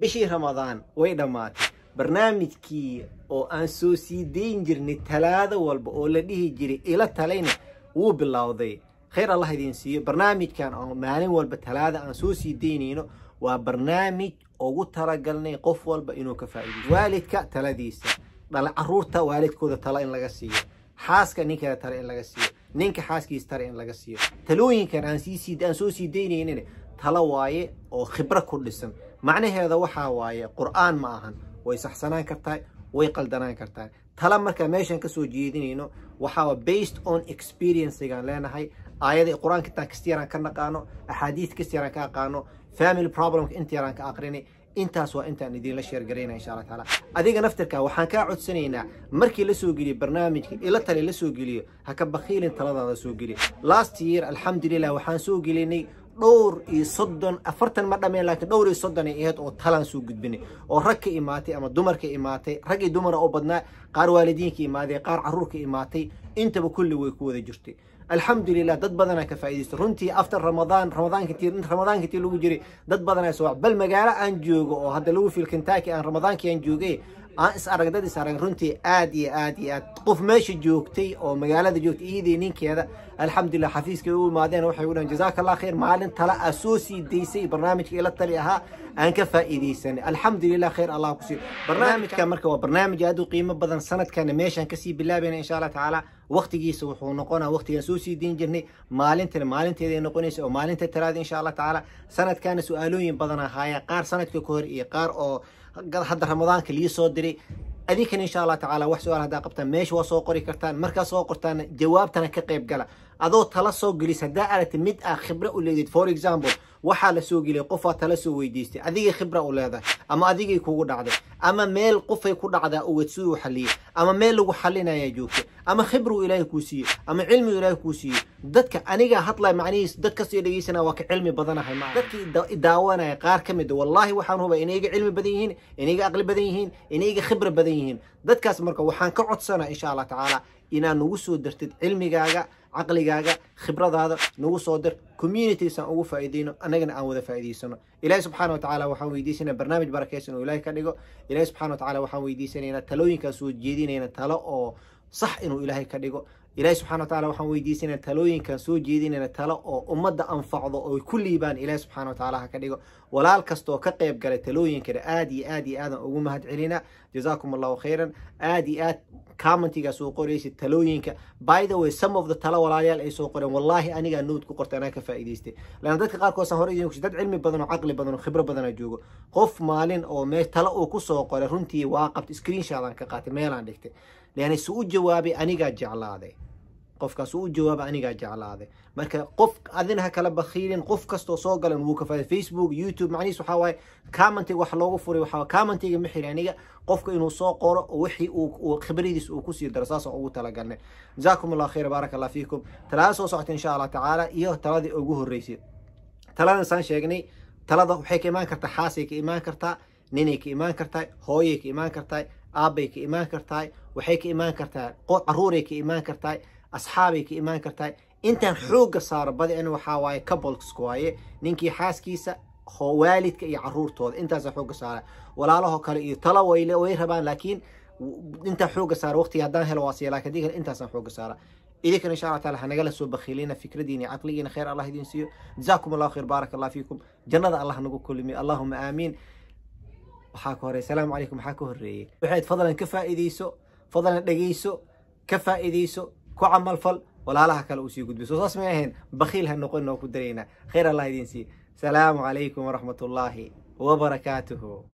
bishii ramadaan way dhammaatay barnaamijkii oo aan soo sii dayn jirnay talaado walba oo la dhihi jiray ila talayna wuu bilowday khayr allah idiin siiyo barnaamijkan oo maalin walba talaada aan soo sii daynayno waa barnaamij ugu talagalnay qof walba inuu ka faa'iido waalidka taladiisa dhala caruurta waalidkooda tala in laga siiyo xaaska ninkana tale in laga siiyo ninka xaaskiis tale in laga siiyo talooyinkan aan soo sii daynaynin tala waaye oo khibro ku dhisan macnaheeda waxaa waaye qur'aan ma ahan way saxsanaan kartaa way qaldanaan kartaa tala markaa meeshaan ka soo jeedinayno waxaa based on experiencigaan leenahay aayada qur-aanka intaan kasta yaraan ka naqaano axaadiis kasta yaraan ka aqaano family problemka inta yaraan ka aqrinay intaas waa intaan idinla sheergarayna insha alla taala adiga naftirka waxaan kaa codsanaynaa markii lasoo soo geliyo barnaamijka ila tale la geliyo ha ka bakhiilin taladaada soo geli last year alxamdulilah waxaan soo gelinay dhowr iyo soddon afartan ma dhameen laakiin dhowr iyo soddon ay ahayd oo talaan soo gudbinay oo rag ka imaatay ama dumarka imaatay rag iyo dumara oo badnaa qaar waalidiinka imaaday qaar caruurka imaatay intaba kulli way ku wada jirtay alxamdulilah dad badanaa ka faa'iidaysta runtii after ramadaan ramadaanka tii inta lagu jiray dad badanaa soo bal magaalo aan joogo oo hadda lagu fil kentaki aan ramadaanka aan joogay aan is arag dad is arag runtii aad iyo aad iyo aad qof meesha joogtay oo magaalada joogtay iidii ninkeeda alxamdulilah xafiiskay u imaadeen waxay u dhahan khayr maalin tala ah soo sii daysay barnaamijka ila tali ahaa aan ka faa'iidaysanay alxamdulilah khayr allah ku sii barnaamijka marka waa barnaamij aad u qiimo badan sanadkana meeshaan kasii bilaabayna insha allah tacaala waqtigiisa wuxuu noqonaa waqtigaan soo sii dayn jirnay maalintana maalinteeda noqonaysa oo maalinta talaada insha allah tacaala sanadkana su-aalooyin badan ahaaya qaar sanadka ka hor iyo qaar oo hadda ramadaanka lii soo diray kan insha allah tacaala wax su-aal haddaa qabtaan meesha waa soo qori kartaan markaa soo qortaana jawaabtana ka qayb gala adoo tala soo gelis haddaa aragtay mid aa khibra u leedayd for example waxaa la soo geliyay qofaa tala soo weydiistay adigay khibra u leedahay ama adigay kugu dhacday ama meel qofay ku dhacdaa owed siduu xaliyay ama meel lagu xalinaya joogta ama khibru ilaahay kuu siiyey ama cilmigu ilaahay kuu siiyey dadka aniga hadlay macnihiis dad kasii dhegeysanaya waa ka cilmi badanahay maa dadkii daawanaya qaar ka mid ah, wallaahi waxaan hubaa inay cilmi badan yihiin inay aqli badan yihiin inayga iga khibra badan yihiin dadkaas marka waxaan ka codsanaa insha allah tacaala inaad nagu soo dirtid cilmigaaga caqligaaga khibradaada nagu soo dir communitiesaan ugu faa'iidayno annagana aan wada faa'iidaysano ilaahi subxana wa tacaala waxaan weydiisanaa barnaamij barakeysan oo ilaahi ka dhigo ilaahi subxana wa tacala waxaan weydiisanayna talooyinkaas soo jeedinayna talo oo sax inuu ilaahay ka dhigo ilaahay subxana wa taala waxaan weydiisanaa talooyinkan soo jeedinayna talo oo ummadda anfacdo oy ku liibaan ilaahay subxana wa taala ha ka dhigo walaal kastoo ka qayb galay talooyinkana aad iyo aad iyo aadan ugu mahad celinaa jazaakum allahu khayran aad iyo aad commentigaa soo qoraysid talooyinka by the way some of the talo walaalayaal ay soo qoreen wallaahi anigaa nood ku qorta anaa ka faa'iidaystay laana dadka qaarkoodsan hore idin dad cilmi badan oo caqli badan oo khibro badana joogo qof maalin oo mee talo uu ku soo qoray runtii waa qabta screen shaadan ka qaatay meelaan dhigtay leanna su u jawaabay anigaa jeclaaday qofkaas u jawaaba anigaa jeclaade marka qof adina ha kala bakiilin qof kastoo soo galan wuu kafaay facebook youtube macnihiis waxaa waaye commentiga wax loogu furay waxaa commentiga ma xiri aniga qofka inuu soo qoro wixii uu khibradiis uu kusii daro saasaan ugu talagalnay jazaakum allah khayr baaraka allah fiikum talada soo socota insha allah tacaala iyo taladii ugu horreysay taladan saan sheegnay talada waxay ka imaan kartaa xaasay ka imaan kartaa ninay ka imaan kartaa hooyay ka imaan kartaa aabbay ka imaan kartahay waxay ka imaan kartaa caruuray ka imaan kartaa asxaabay ka imaan kartaa intaan xoogga saaro badicin waxaa waaye kabolksku waaye ninkii xaaskiisa waalidka iyo caruurtooda intaasa xoogga saara walaalaho kale iyo talo way rabaan laakiin intaa xooga saara waqtiga haddaan helo waasiya laakiin haddii kale intaasaan xooga saara idinkana insha allah taala hanagala soo bakhiilina fikradiina iyo caqligiina khayr allah idiin siiyo jazaakum allahu khayr baaraka allah fiikum jannada allah nagu kulmiyo allahuma aamiin waxaa ka horeey salaamu calaykum maxaa ka horeeyey waxayd fadlan ka faa'iidayso fadlan dhegayso ka faa'iidayso ku camalfal walaalaha kale uu sii gudbiso saas may ahayn bakhiil ha noqon noo ku daraynaa khayr allah idiin sii salaamu calaykum waraxmatullaahi wabarakaatuhu